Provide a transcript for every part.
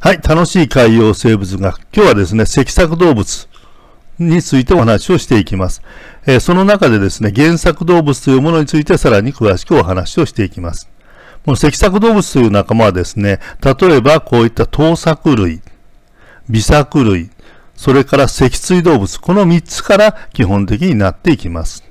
はい、楽しい海洋生物学。今日はですね、脊索動物についてお話をしていきます。えー、その中でですね、原作動物というものについてさらに詳しくお話をしていきます。この脊索動物という仲間はですね、例えばこういった盗作類、微作類、それから脊椎動物、この3つから基本的になっていきます。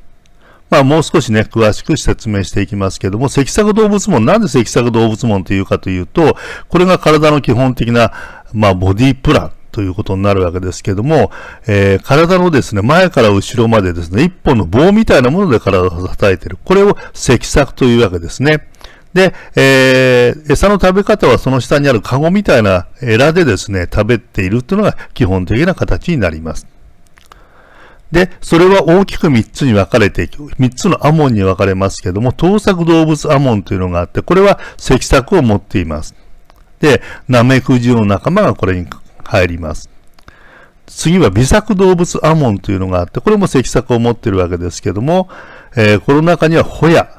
まあ、もう少しね、詳しく説明していきますけども、脊索動物門、なんで脊索動物門というかというと、これが体の基本的な、まあ、ボディプランということになるわけですけども、えー、体のですね、前から後ろまでですね、一本の棒みたいなもので体を叩いている。これを脊索というわけですね。で、えー、餌の食べ方はその下にあるカゴみたいなエラでですね、食べているというのが基本的な形になります。で、それは大きく3つに分かれていく。3つのアモンに分かれますけども、盗作動物アモンというのがあって、これは石作を持っています。で、ナメクジの仲間がこれに入ります。次は微作動物アモンというのがあって、これも石作を持っているわけですけども、えー、この中にはホヤ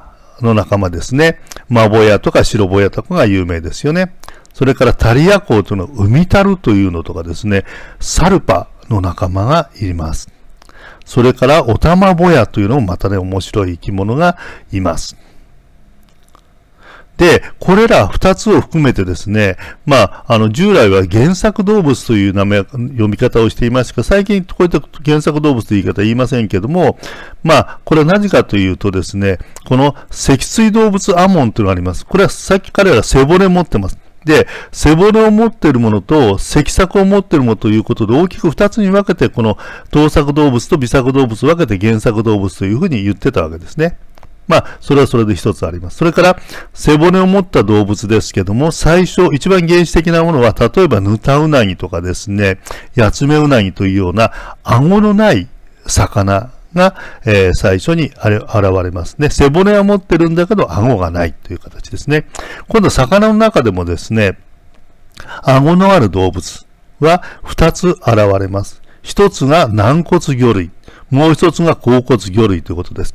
の仲間ですね。マボヤとかシロボヤとかが有名ですよね。それからタリアコウというのはミタルというのとかですね、サルパの仲間がいます。それからオタマボヤというのもまたね、面白い生き物がいます。で、これら2つを含めてですね、まあ、あの、従来は原作動物という名前、読み方をしていましたが、最近こういった原作動物という言い方は言いませんけども、まあ、これは何かというとですね、この脊椎動物アモンというのがあります。これはさっき彼ら背骨持ってます。で、背骨を持っているものと、脊索を持っているものということで、大きく2つに分けて、この盗作動物と微作動物分けて原作動物というふうに言ってたわけですね。まあ、それはそれで一つあります。それから、背骨を持った動物ですけども、最初、一番原始的なものは、例えば、ヌタウナギとかですね、ヤツメウナギというような、顎のない魚が、えー、最初にあれ現れますね。背骨は持ってるんだけど、顎がないという形ですね。今度、魚の中でもですね、顎のある動物は2つ現れます。1つが軟骨魚類、もう1つが甲骨魚類ということです。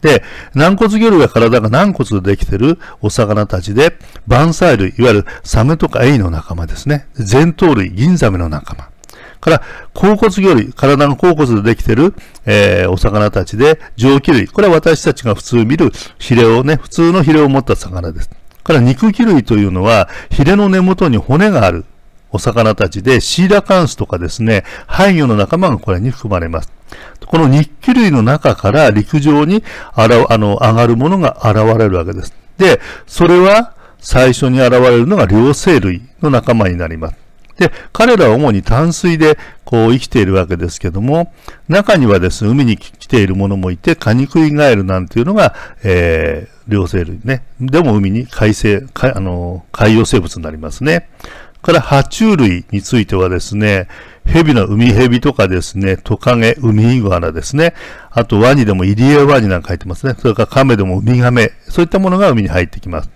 で、軟骨魚類は体が軟骨でできてるお魚たちで、バンサイ類、いわゆるサメとかエイの仲間ですね。前頭類、銀ザメの仲間。から、甲骨魚類、体の甲骨でできている、えー、お魚たちで、蒸気類。これは私たちが普通見るヒレをね、普通のヒレを持った魚です。から肉気類というのは、ヒレの根元に骨があるお魚たちで、シーラカンスとかですね、廃魚の仲間がこれに含まれます。この肉気類の中から陸上にあらあの上がるものが現れるわけです。で、それは最初に現れるのが両生類の仲間になります。で、彼らは主に淡水でこう生きているわけですけども、中にはですね、海に来ているものもいて、カニクイガエルなんていうのが、えー、両生類ね。でも海に海生、あの、海洋生物になりますね。から、爬虫類についてはですね、蛇の海蛇とかですね、トカゲ、ウミイグアナですね。あと、ワニでもイリエワニなんか入ってますね。それからカメでもウミガメ。そういったものが海に入ってきます。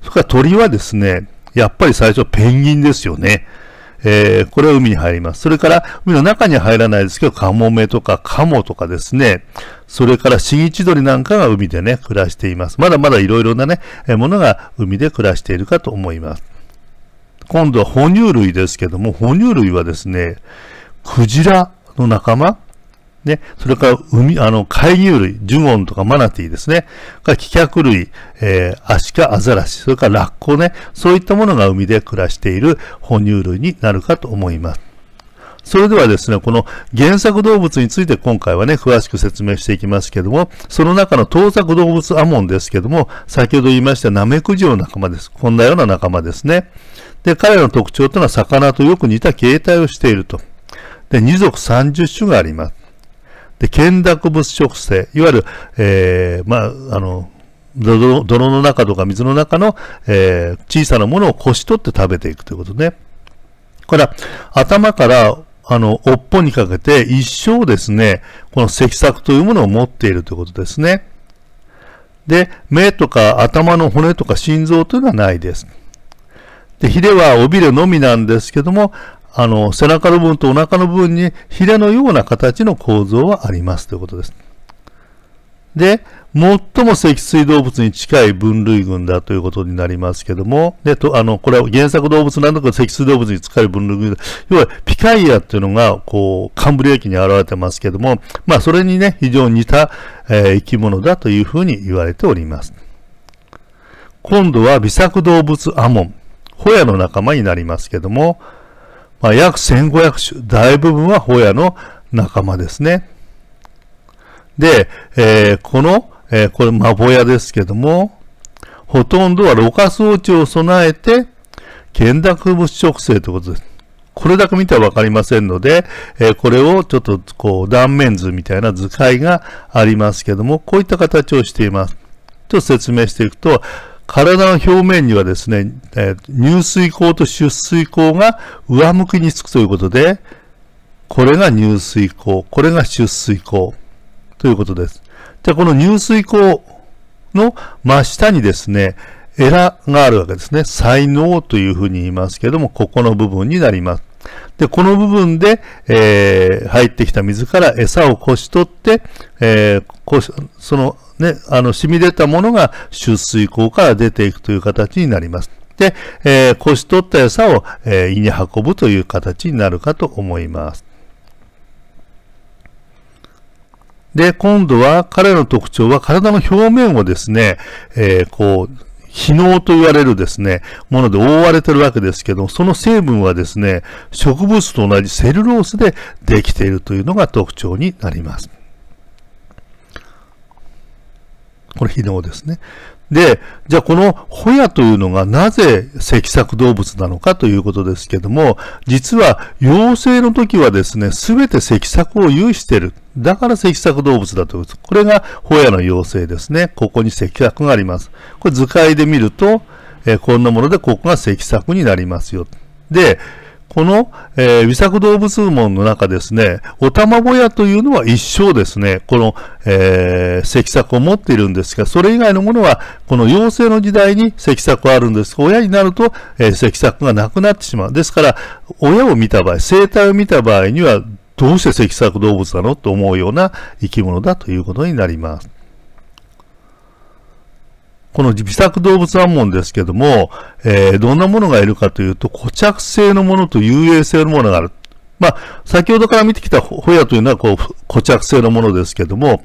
それから鳥はですね、やっぱり最初ペンギンですよね。えー、これは海に入ります。それから、海の中に入らないですけど、カモメとかカモとかですね、それからシギチドリなんかが海でね、暮らしています。まだまだ色々なね、ものが海で暮らしているかと思います。今度は哺乳類ですけども、哺乳類はですね、クジラの仲間ね、それから海、あの、海牛類、ジュゴンとかマナティーですね、か気脚類、えー、アシカ、アザラシ、それからラッコね、そういったものが海で暮らしている哺乳類になるかと思います。それではですね、この原作動物について今回はね、詳しく説明していきますけども、その中の盗作動物アモンですけども、先ほど言いましたナメクジの仲間です。こんなような仲間ですね。で、彼らの特徴というのは魚とよく似た形態をしていると。で、2属30種があります。で、剣濁物植生、いわゆる、えー、まあ、あの、泥の中とか水の中の、えー、小さなものをこし取って食べていくということね。これは頭からあの、尾っぽにかけて一生ですね、この脊索というものを持っているということですね。で、目とか頭の骨とか心臓というのはないです。で、ヒレは尾びれのみなんですけども、あの、背中の部分とお腹の部分にヒレのような形の構造はありますということです。で、最も脊椎動物に近い分類群だということになりますけども、で、と、あの、これは原作動物なんだけど、脊椎動物に近い分類群。要は、ピカイアっていうのが、こう、カンブリア紀に現れてますけども、まあ、それにね、非常に似た、えー、生き物だというふうに言われております。今度は、微作動物アモン。ホヤの仲間になりますけども、まあ、約1500種、大部分はホヤの仲間ですね。で、えー、この、えー、これ、マボヤですけども、ほとんどはろ過装置を備えて、剣濁物植生ということです。これだけ見てはわかりませんので、えー、これをちょっとこう断面図みたいな図解がありますけども、こういった形をしています。と説明していくと、体の表面にはですね、えー、水口と出水口が上向きにつくということで、これが入水口、これが出水口ということです。じゃあ、この入水口の真下にですね、エラがあるわけですね。才能というふうに言いますけども、ここの部分になります。で、この部分で、えー、入ってきた水から餌をこし取って、えー、こうそのね、あの、染み出たものが出水口から出ていくという形になります。で、えー、取った餌を、えー、胃に運ぶという形になるかと思います。で、今度は彼の特徴は体の表面をですね、えー、こう、非能と言われるですね、もので覆われてるわけですけど、その成分はですね、植物と同じセルロースでできているというのが特徴になります。これ、非能ですね。で、じゃあこのホヤというのがなぜ脊索動物なのかということですけども、実は幼生の時はですね、すべて脊索を有している。だから脊索動物だということです。これがホヤの幼生ですね。ここに脊索があります。これ図解で見ると、えー、こんなものでここが脊索になりますよ。で、この、えー、微作動物門の中ですね、お玉ぼやというのは一生ですね、この、えー、石作を持っているんですが、それ以外のものは、この幼生の時代に石作はあるんですが、親になると、えー、石作がなくなってしまう。ですから、親を見た場合、生態を見た場合には、どうして石作動物なのと思うような生き物だということになります。この自作動物暗門ですけども、えー、どんなものがいるかというと、固着性のものと遊泳性のものがある。まあ、先ほどから見てきたホヤというのは、こう、固着性のものですけども、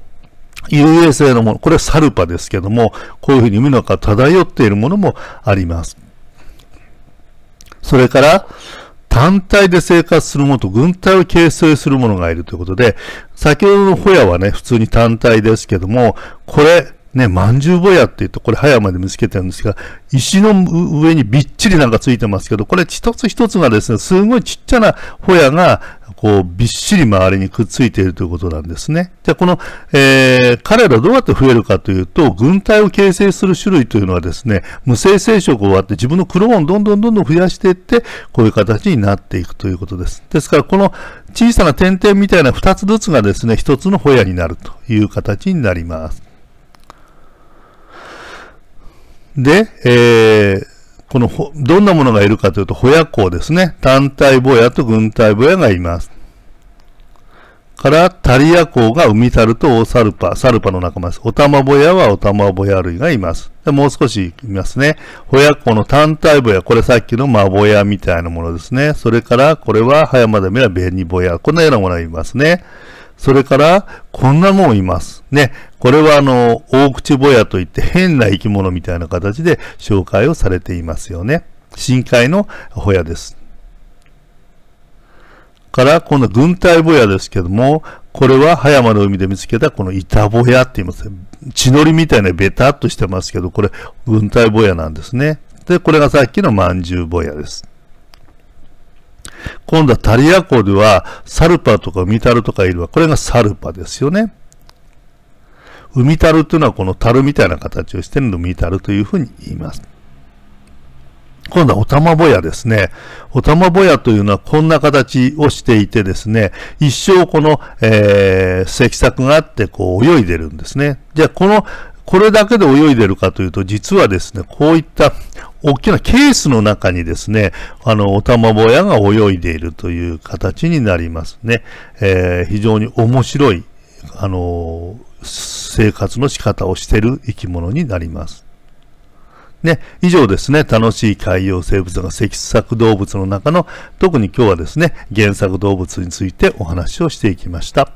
遊泳性のもの、これはサルパですけども、こういうふうに海の中漂っているものもあります。それから、単体で生活するものと軍隊を形成するものがいるということで、先ほどのホヤはね、普通に単体ですけども、これ、ね、まんじゅうぼやって言うと、これ、早まで見つけてるんですが、石の上にびっちりなんかついてますけど、これ一つ一つがですね、すごいちっちゃなホヤが、こう、びっしり周りにくっついているということなんですね。じゃあ、この、えー、彼らどうやって増えるかというと、軍隊を形成する種類というのはですね、無性生殖を終わって自分のクローンをどんどんどんどん増やしていって、こういう形になっていくということです。ですから、この小さな点々みたいな二つずつがですね、一つのホヤになるという形になります。で、えー、このほ、どんなものがいるかというと、ホヤ校ですね。単体ぼやと軍隊坊やがいます。から、タリヤ校が海猿とオサルパ、サルパの仲間です。オタマボヤはオタマボヤ類がいます。でもう少し見ますね。ホヤ校の単体ボヤ、これさっきのマボヤみたいなものですね。それから、これは葉山で見ればベニボヤ、こんなようなものがいますね。それから、こんなもんいます。ね。これはあの、大口ぼやといって変な生き物みたいな形で紹介をされていますよね。深海のホヤです。から、この軍隊ぼやですけども、これは葉山の海で見つけたこの板ぼやって言います。血のりみたいなベタっとしてますけど、これ軍隊ぼやなんですね。で、これがさっきのまんじゅうぼやです。今度はタリア湖ではサルパとかミタルとかいるわ。これがサルパですよね。海タルっていうのはこの樽みたいな形をしてるのミタルというふうに言います。今度はおたまぼやですね。おたまぼやというのはこんな形をしていてですね、一生この、えー、石柵があってこう泳いでるんですね。じゃあこの、これだけで泳いでるかというと、実はですね、こういった大きなケースの中にですね、あの、おたまぼやが泳いでいるという形になりますね。えー、非常に面白い、あの、生活の仕方をしている生き物になります。ね、以上ですね、楽しい海洋生物が脊索動物の中の、特に今日はですね、原作動物についてお話をしていきました。